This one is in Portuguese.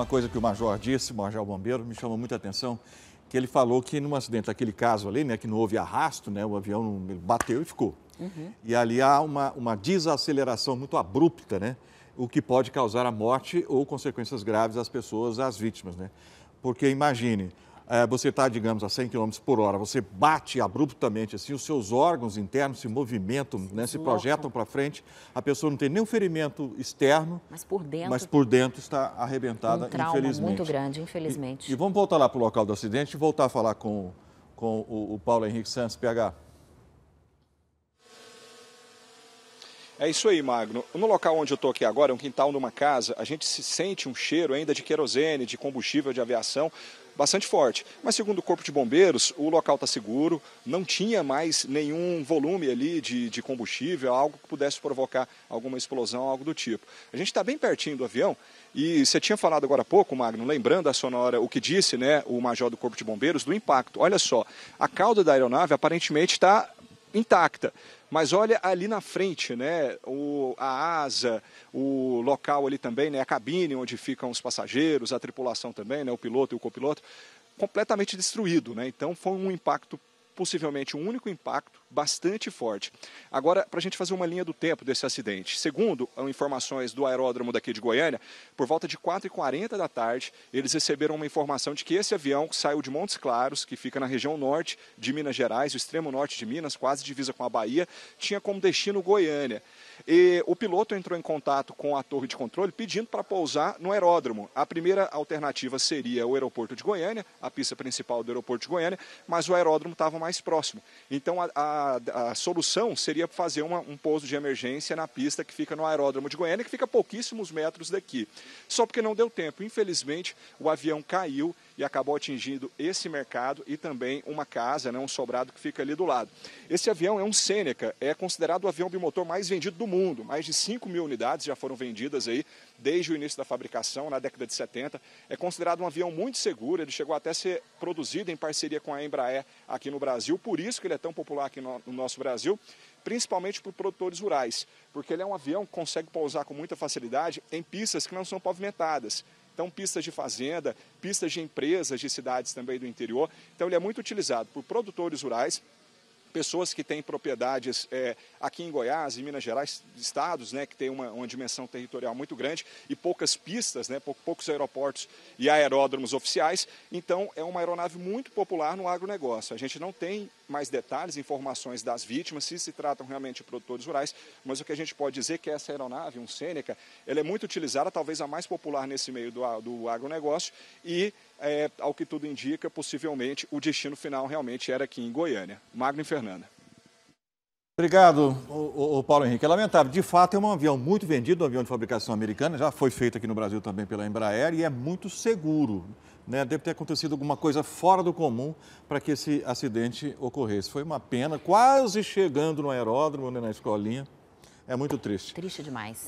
uma coisa que o major disse, o major bombeiro, me chamou muita atenção, que ele falou que num acidente, aquele caso ali, né, que não houve arrasto, né, o avião bateu e ficou. Uhum. E ali há uma, uma desaceleração muito abrupta, né, o que pode causar a morte ou consequências graves às pessoas, às vítimas, né. Porque imagine, é, você está, digamos, a 100 km por hora, você bate abruptamente, assim, os seus órgãos internos se movimentam, se, né, se projetam para frente, a pessoa não tem nenhum ferimento externo, mas por dentro, mas tá por dentro está arrebentada, um trauma infelizmente. muito grande, infelizmente. E, e vamos voltar lá para o local do acidente e voltar a falar com, com o, o Paulo Henrique Santos, PH. É isso aí, Magno. No local onde eu estou aqui agora, é um quintal de uma casa, a gente se sente um cheiro ainda de querosene, de combustível de aviação, bastante forte. Mas segundo o Corpo de Bombeiros, o local está seguro, não tinha mais nenhum volume ali de, de combustível, algo que pudesse provocar alguma explosão, algo do tipo. A gente está bem pertinho do avião e você tinha falado agora há pouco, Magno, lembrando a sonora o que disse né, o major do Corpo de Bombeiros do impacto. Olha só, a cauda da aeronave aparentemente está intacta. Mas olha ali na frente, né? O, a asa, o local ali também, né? A cabine onde ficam os passageiros, a tripulação também, né? O piloto e o copiloto, completamente destruído, né? Então foi um impacto possivelmente um único impacto bastante forte. Agora, para a gente fazer uma linha do tempo desse acidente, segundo ah, informações do aeródromo daqui de Goiânia, por volta de 4h40 da tarde, eles receberam uma informação de que esse avião saiu de Montes Claros, que fica na região norte de Minas Gerais, o extremo norte de Minas, quase divisa com a Bahia, tinha como destino Goiânia. E o piloto entrou em contato com a torre de controle pedindo para pousar no aeródromo. A primeira alternativa seria o aeroporto de Goiânia, a pista principal do aeroporto de Goiânia, mas o aeródromo estava mais próximo. Então a, a, a solução seria fazer uma, um pouso de emergência na pista que fica no aeródromo de Goiânia, que fica a pouquíssimos metros daqui. Só porque não deu tempo. Infelizmente, o avião caiu e acabou atingindo esse mercado e também uma casa, né, um sobrado que fica ali do lado. Esse avião é um Seneca, é considerado o avião bimotor mais vendido do mundo. Mais de 5 mil unidades já foram vendidas aí desde o início da fabricação, na década de 70. É considerado um avião muito seguro, ele chegou até a ser produzido em parceria com a Embraer aqui no Brasil, por isso que ele é tão popular aqui no, no nosso Brasil principalmente para produtores rurais, porque ele é um avião que consegue pousar com muita facilidade em pistas que não são pavimentadas. Então, pistas de fazenda, pistas de empresas de cidades também do interior. Então, ele é muito utilizado por produtores rurais pessoas que têm propriedades é, aqui em Goiás, em Minas Gerais, estados né, que têm uma, uma dimensão territorial muito grande e poucas pistas, né, poucos aeroportos e aeródromos oficiais. Então, é uma aeronave muito popular no agronegócio. A gente não tem mais detalhes, informações das vítimas, se se tratam realmente de produtores rurais, mas o que a gente pode dizer é que essa aeronave, um Seneca, ela é muito utilizada, talvez a mais popular nesse meio do, do agronegócio e, é, ao que tudo indica, possivelmente o destino final realmente era aqui em Goiânia. Magno Fernanda. Obrigado, o, o Paulo Henrique. É lamentável. De fato, é um avião muito vendido, um avião de fabricação americana, já foi feito aqui no Brasil também pela Embraer e é muito seguro. Né? Deve ter acontecido alguma coisa fora do comum para que esse acidente ocorresse. Foi uma pena, quase chegando no aeródromo, né, na escolinha. É muito triste. Triste demais.